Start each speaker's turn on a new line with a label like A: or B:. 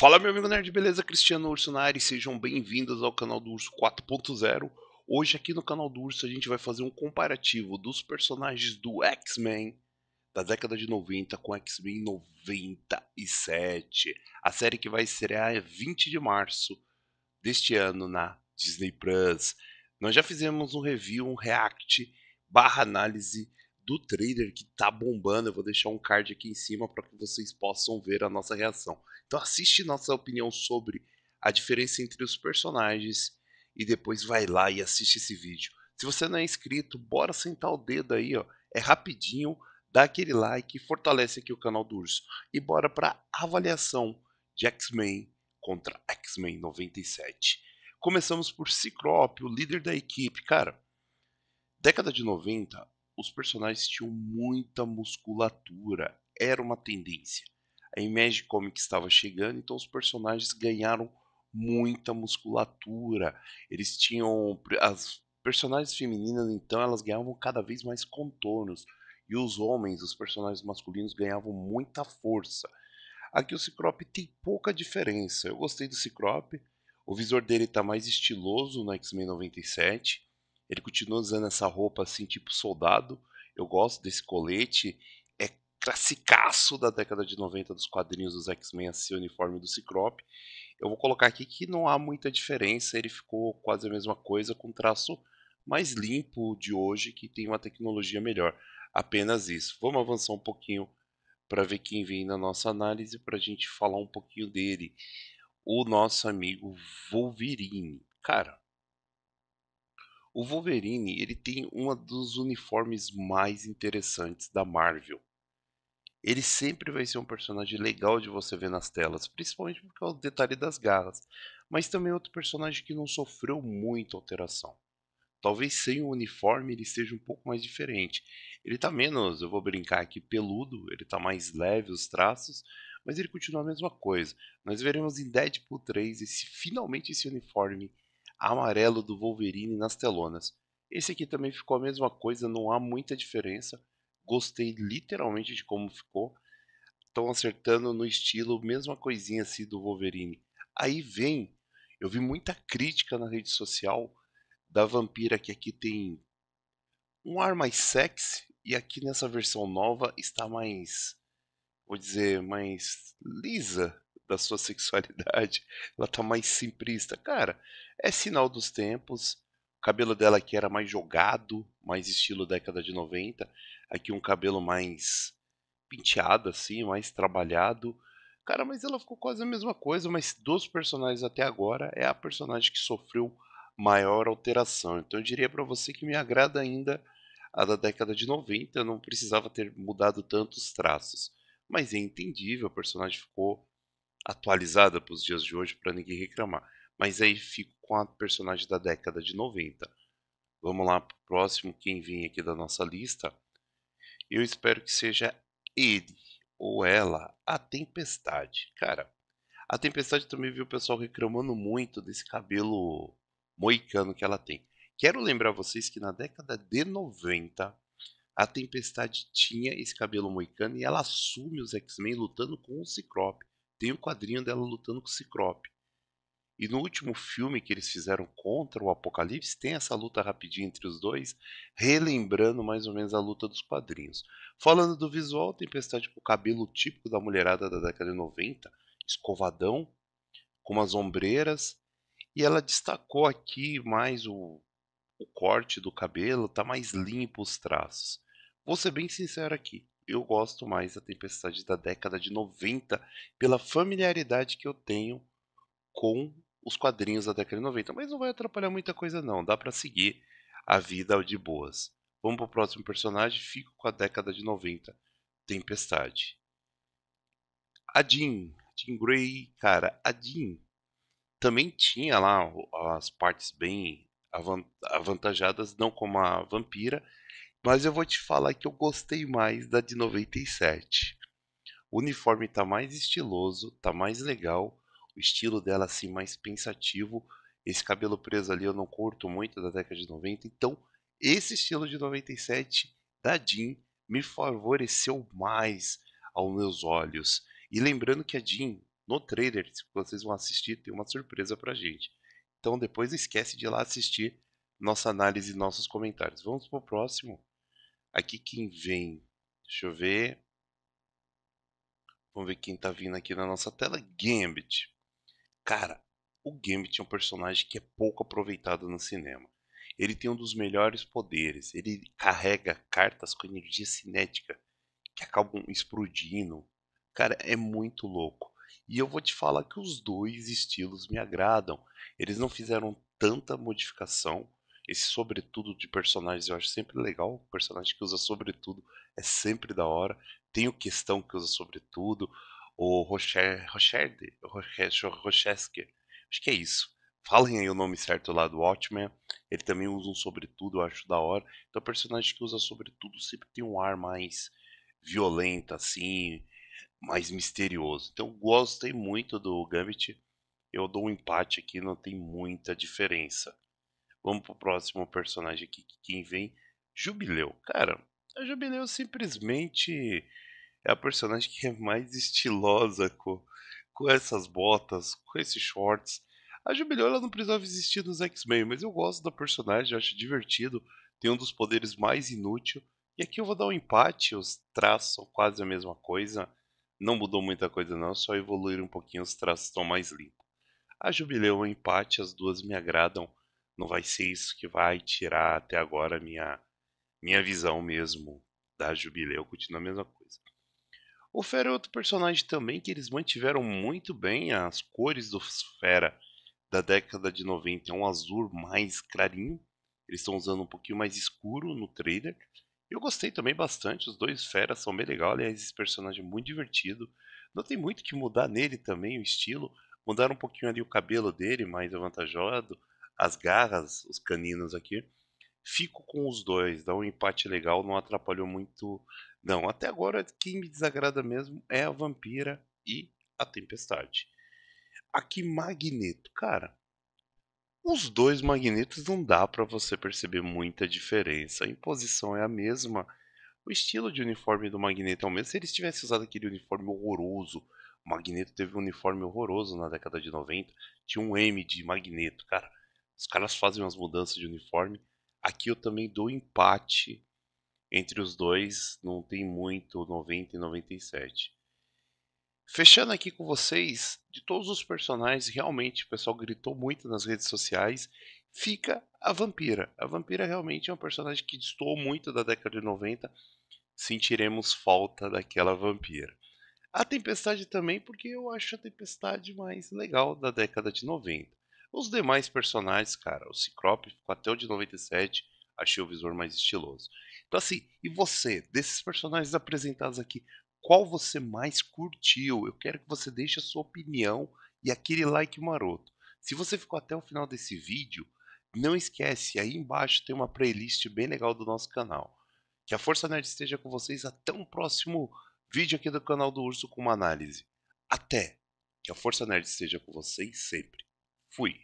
A: Fala, meu amigo nerd, beleza? Cristiano Ursunari, sejam bem-vindos ao canal do Urso 4.0. Hoje, aqui no canal do Urso, a gente vai fazer um comparativo dos personagens do X-Men da década de 90 com X-Men 97, a série que vai estrear 20 é de março deste ano na Disney Plus. Nós já fizemos um review, um react barra análise do trailer que tá bombando. Eu vou deixar um card aqui em cima para que vocês possam ver a nossa reação. Então assiste nossa opinião sobre a diferença entre os personagens e depois vai lá e assiste esse vídeo. Se você não é inscrito, bora sentar o dedo aí, ó. É rapidinho, dá aquele like, fortalece aqui o canal do Urso e bora para avaliação de X-Men contra X-Men 97. Começamos por Ciclope, o líder da equipe, cara. Década de 90 os personagens tinham muita musculatura. Era uma tendência. A Image Comic estava chegando, então os personagens ganharam muita musculatura. Eles tinham as personagens femininas, então elas ganhavam cada vez mais contornos e os homens, os personagens masculinos ganhavam muita força. Aqui o Ciclope tem pouca diferença. Eu gostei do Ciclope. O visor dele está mais estiloso no X-Men 97. Ele continua usando essa roupa assim, tipo soldado. Eu gosto desse colete. É classicaço da década de 90 dos quadrinhos dos X-Men, assim, o uniforme do Ciclope. Eu vou colocar aqui que não há muita diferença, ele ficou quase a mesma coisa, com traço mais limpo de hoje, que tem uma tecnologia melhor. Apenas isso. Vamos avançar um pouquinho para ver quem vem na nossa análise, para a gente falar um pouquinho dele. O nosso amigo Wolverine. Cara, o Wolverine, ele tem um dos uniformes mais interessantes da Marvel. Ele sempre vai ser um personagem legal de você ver nas telas, principalmente por causa é do detalhe das garras, mas também é outro personagem que não sofreu muita alteração. Talvez sem o uniforme ele seja um pouco mais diferente. Ele tá menos, eu vou brincar aqui, peludo, ele tá mais leve os traços, mas ele continua a mesma coisa. Nós veremos em Deadpool 3 esse, finalmente esse uniforme amarelo do Wolverine nas telonas. Esse aqui também ficou a mesma coisa, não há muita diferença. Gostei literalmente de como ficou. Estão acertando no estilo, mesma coisinha assim do Wolverine. Aí vem, eu vi muita crítica na rede social da vampira que aqui tem um ar mais sexy e aqui nessa versão nova está mais, vou dizer, mais lisa, da sua sexualidade, ela tá mais simplista. Cara, é sinal dos tempos. O cabelo dela que era mais jogado, mais estilo década de 90, aqui um cabelo mais penteado assim, mais trabalhado. Cara, mas ela ficou quase a mesma coisa, mas dos personagens até agora é a personagem que sofreu maior alteração. Então eu diria para você que me agrada ainda a da década de 90, não precisava ter mudado tantos traços. Mas é entendível, o personagem ficou atualizada para os dias de hoje para ninguém reclamar. Mas aí fico com a personagem da década de 90. Vamos lá para o próximo, quem vem aqui da nossa lista. Eu espero que seja ele ou ela, a Tempestade. Cara, a Tempestade também viu o pessoal reclamando muito desse cabelo moicano que ela tem. Quero lembrar vocês que na década de 90, a Tempestade tinha esse cabelo moicano e ela assume os X-Men lutando com o Ciclope tem o um quadrinho dela lutando com o Ciclope. E no último filme que eles fizeram contra o Apocalipse, tem essa luta rapidinha entre os dois, relembrando mais ou menos a luta dos quadrinhos. Falando do visual, Tempestade com o cabelo típico da mulherada da década de 90, escovadão, com umas ombreiras. E ela destacou aqui mais o, o corte do cabelo, tá mais limpo os traços. Vou ser bem sincero aqui eu gosto mais da Tempestade da década de 90 pela familiaridade que eu tenho com os quadrinhos da década de 90. Mas não vai atrapalhar muita coisa, não. Dá para seguir a vida de boas. Vamos pro próximo personagem. Fico com a década de 90. Tempestade. A Jean. Jean Grey, cara. A Jean também tinha lá as partes bem avantajadas, não como a vampira, mas eu vou te falar que eu gostei mais da de 97. O uniforme tá mais estiloso, tá mais legal. O estilo dela assim mais pensativo. Esse cabelo preso ali eu não curto muito da década de 90, então esse estilo de 97 da Jean me favoreceu mais aos meus olhos. E lembrando que a Jean no trailer, se vocês vão assistir, tem uma surpresa pra gente. Então depois esquece de ir lá assistir nossa análise e nossos comentários. Vamos pro próximo. Aqui quem vem, deixa eu ver. Vamos ver quem tá vindo aqui na nossa tela. Gambit. Cara, o Gambit é um personagem que é pouco aproveitado no cinema. Ele tem um dos melhores poderes. Ele carrega cartas com energia cinética que acabam explodindo. Cara, é muito louco. E eu vou te falar que os dois estilos me agradam. Eles não fizeram tanta modificação, esse sobretudo de personagens eu acho sempre legal. O personagem que usa sobretudo é sempre da hora. Tem o Questão que usa sobretudo. O Rocher, Rocher, rochesque Acho que é isso. Falem aí o nome certo lá do Watchman. Ele também usa um sobretudo, eu acho da hora. Então, personagem que usa sobretudo sempre tem um ar mais violento, assim, mais misterioso. Então, gostei muito do Gambit. Eu dou um empate aqui, não tem muita diferença. Vamos pro próximo personagem aqui, que quem vem, Jubileu. Cara, a Jubileu simplesmente é a personagem que é mais estilosa com, com essas botas, com esses shorts. A Jubileu ela não precisava existir nos X-Men, mas eu gosto da personagem, acho divertido, tem um dos poderes mais inútil. E aqui eu vou dar um empate, os traços são quase a mesma coisa. Não mudou muita coisa não, só evoluir um pouquinho, os traços estão mais limpos. A Jubileu é um empate, as duas me agradam não vai ser isso que vai tirar até agora a minha, minha visão mesmo da Jubileu. Continua a mesma coisa. O Fera é outro personagem também que eles mantiveram muito bem as cores do Fera da década de 90. É um azul mais clarinho. Eles estão usando um pouquinho mais escuro no trailer. Eu gostei também bastante. Os dois feras são bem legal. Aliás, esse personagem é muito divertido. Não tem muito que mudar nele também o estilo. Mudaram um pouquinho ali o cabelo dele, mais avantajado as garras, os caninos aqui. Fico com os dois, dá um empate legal, não atrapalhou muito. Não, até agora quem me desagrada mesmo é a Vampira e a Tempestade. Aqui Magneto, cara. Os dois magnetos não dá para você perceber muita diferença. A imposição é a mesma, o estilo de uniforme do Magneto é o mesmo. Se eles tivessem usado aquele uniforme horroroso, o Magneto teve um uniforme horroroso na década de 90, tinha um M de Magneto, cara. Os caras fazem umas mudanças de uniforme. Aqui eu também dou empate entre os dois, não tem muito 90 e 97. Fechando aqui com vocês, de todos os personagens, realmente o pessoal gritou muito nas redes sociais, fica a Vampira. A Vampira realmente é um personagem que destoou muito da década de 90, sentiremos falta daquela Vampira. A Tempestade também, porque eu acho a Tempestade mais legal da década de 90. Os demais personagens, cara, o Ciclope ficou até o de 97, achei o visor mais estiloso. Então assim, e você, desses personagens apresentados aqui, qual você mais curtiu? Eu quero que você deixe a sua opinião e aquele like maroto. Se você ficou até o final desse vídeo, não esquece, aí embaixo tem uma playlist bem legal do nosso canal. Que a Força Nerd esteja com vocês até um próximo vídeo aqui do canal do Urso com uma análise. Até! Que a Força Nerd esteja com vocês sempre. Fui.